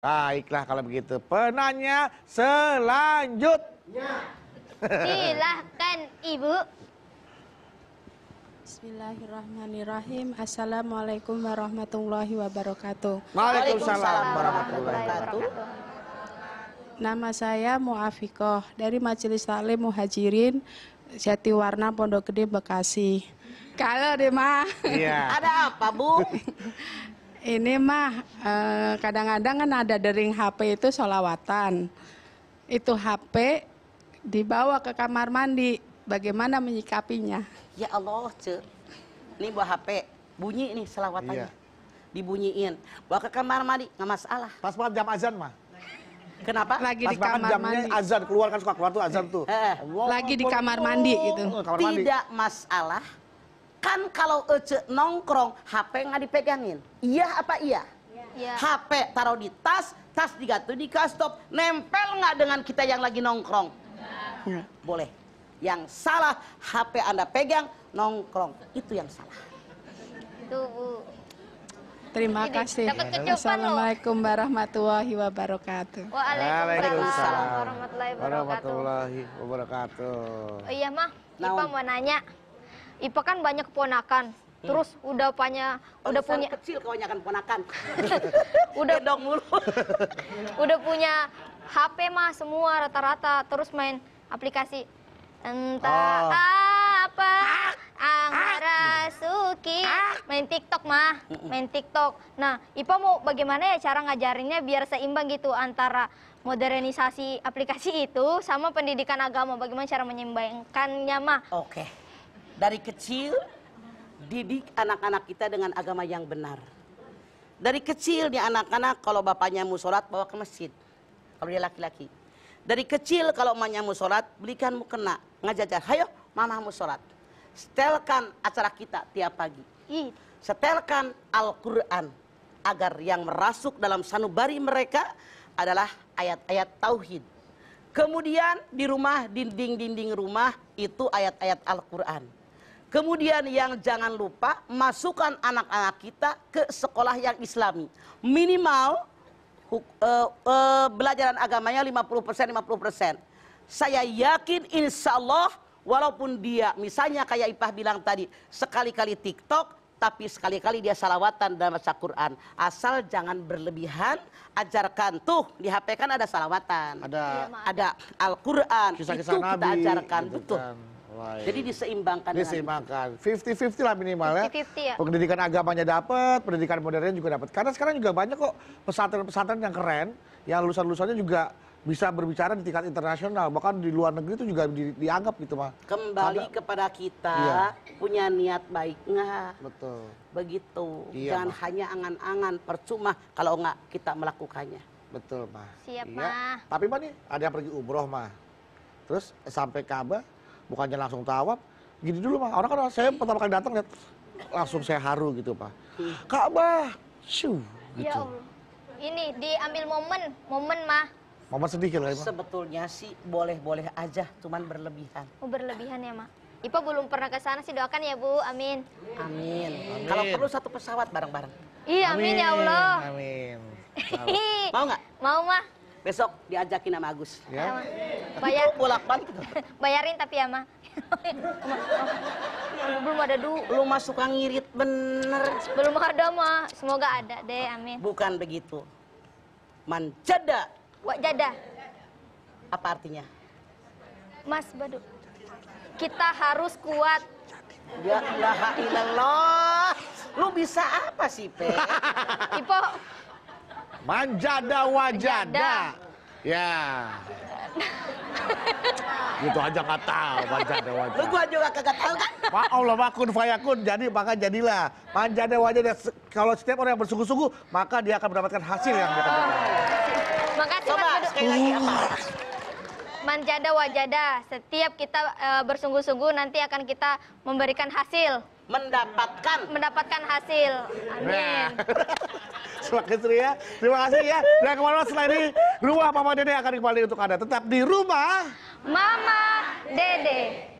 Baiklah kalau begitu. Penanya selanjutnya. Silahkan Ibu. Bismillahirrahmanirrahim. Assalamualaikum warahmatullahi wabarakatuh. Waalaikumsalam warahmatullahi wabarakatuh. Nama saya Muafikoh dari Majelis Taklim Muhajirin Jatiwarna Pondok Gede Bekasi. Kalau deh mah. Iya. Ada apa bu? ini mah eh, kadang-kadang kan ada dering HP itu solawatan. Itu HP dibawa ke kamar mandi. Bagaimana menyikapinya? Ya Allah, ce. Ini buah HP. Bunyi nih selawatannya. Iya. Dibunyiin. Bawa ke kamar mandi, nggak masalah. Pas banget jam azan mah. Kenapa? Lagi Pas di kamar jamnya mandi. azan, keluar kan suka keluar tuh azan tuh. Eh. Lagi di kamar mandi gitu. Tidak masalah kan kalau ece nongkrong HP nggak dipegangin iya apa iya yeah. Iya. HP taruh di tas tas digatuh di kastop nempel nggak dengan kita yang lagi nongkrong yeah. boleh yang salah HP anda pegang nongkrong itu yang salah itu Terima Ini, kasih. Assalamualaikum warahmatullahi wabarakatuh. Waalaikumsalam warahmatullahi wabarakatuh. Warahmatullahi wabarakatuh. Oh iya mah, Ipa mau nanya. Ipa e kan banyak keponakan. Hmm. Terus udah punya udah punya kecil kebanyakan ponakan. udah dong mulu. udah punya HP mah semua rata-rata terus main aplikasi entah oh. apa ah. Anggara ah. Suki ah. main TikTok mah, main TikTok. Nah, Ipa e mau bagaimana ya cara ngajarinnya biar seimbang gitu antara modernisasi aplikasi itu sama pendidikan agama bagaimana cara menyeimbangkannya mah. Oke. Okay. Dari kecil didik anak-anak kita dengan agama yang benar. Dari kecil di anak-anak kalau bapaknya mau sholat bawa ke masjid. Kalau dia laki-laki. Dari kecil kalau mamanya mau sholat belikan mu kena ngajajar. Hayo mama mau sholat. Setelkan acara kita tiap pagi. Hmm. Setelkan Al-Quran agar yang merasuk dalam sanubari mereka adalah ayat-ayat tauhid. Kemudian di rumah, dinding-dinding rumah itu ayat-ayat Al-Quran Kemudian yang jangan lupa masukkan anak-anak kita ke sekolah yang islami. Minimal uh, uh, belajaran agamanya 50% 50%. Saya yakin insya Allah walaupun dia misalnya kayak Ipah bilang tadi sekali-kali TikTok tapi sekali-kali dia salawatan dalam baca Quran. Asal jangan berlebihan, ajarkan tuh di HP kan ada salawatan. Ada. ada Al-Quran. Itu kita ajarkan, gitu betul. Kan jadi diseimbangkan diseimbangkan 50-50 lah minimalnya 50 -50 ya. pendidikan agamanya dapat pendidikan modernnya juga dapat karena sekarang juga banyak kok pesantren-pesantren yang keren yang lulusan-lulusannya juga bisa berbicara di tingkat internasional bahkan di luar negeri itu juga di, dianggap gitu mah kembali Ada, kepada kita iya. punya niat baik nggak betul begitu iya, jangan ma. hanya angan-angan percuma kalau nggak kita melakukannya betul mah siap iya. mah tapi mah nih ada yang pergi umroh mah terus sampai Ka'bah bukannya langsung tawaf gini dulu pak orang kan saya pertama kali datang lihat langsung saya haru gitu pak Ka'bah syu ya gitu. ya ini diambil momen momen mah momen sedikit lah ya, sebetulnya sih boleh-boleh aja cuman berlebihan oh berlebihan ya mak Ipa belum pernah ke sana sih doakan ya Bu. Amin. Amin. amin. Kalau perlu satu pesawat bareng-bareng. Iya, amin. amin ya Allah. Amin. Mau nggak? Mau mah besok diajakin sama Agus. Ya. Bayar. bolak balik Bayarin tapi ya mah. Belum ada du. belum masuk suka ngirit bener. Belum ada mah. Semoga ada deh, amin. Bukan begitu. Manjada. Wak jada. Apa artinya? Mas Badu. Kita harus kuat. Ya Allah, illallah. Lu bisa apa sih, Pe? Ipo, Manjada wajada. Ya. gitu aja nggak tahu manjada wajada. Lu gua juga kagak tahu kan? pak Allah makun fayakun jadi maka jadilah manjada wajada kalau setiap orang yang bersungguh-sungguh maka dia akan mendapatkan hasil yang dia dapatkan. Makasih Coba, Sekali lagi uh. Manjada wajada, setiap kita e, bersungguh-sungguh nanti akan kita memberikan hasil. Mendapatkan. Mendapatkan hasil. Amin. Ya. semakin ceria. Terima kasih ya. Dan kemana-mana setelah ini rumah Mama Dede akan kembali untuk Anda. Tetap di rumah Mama Dede.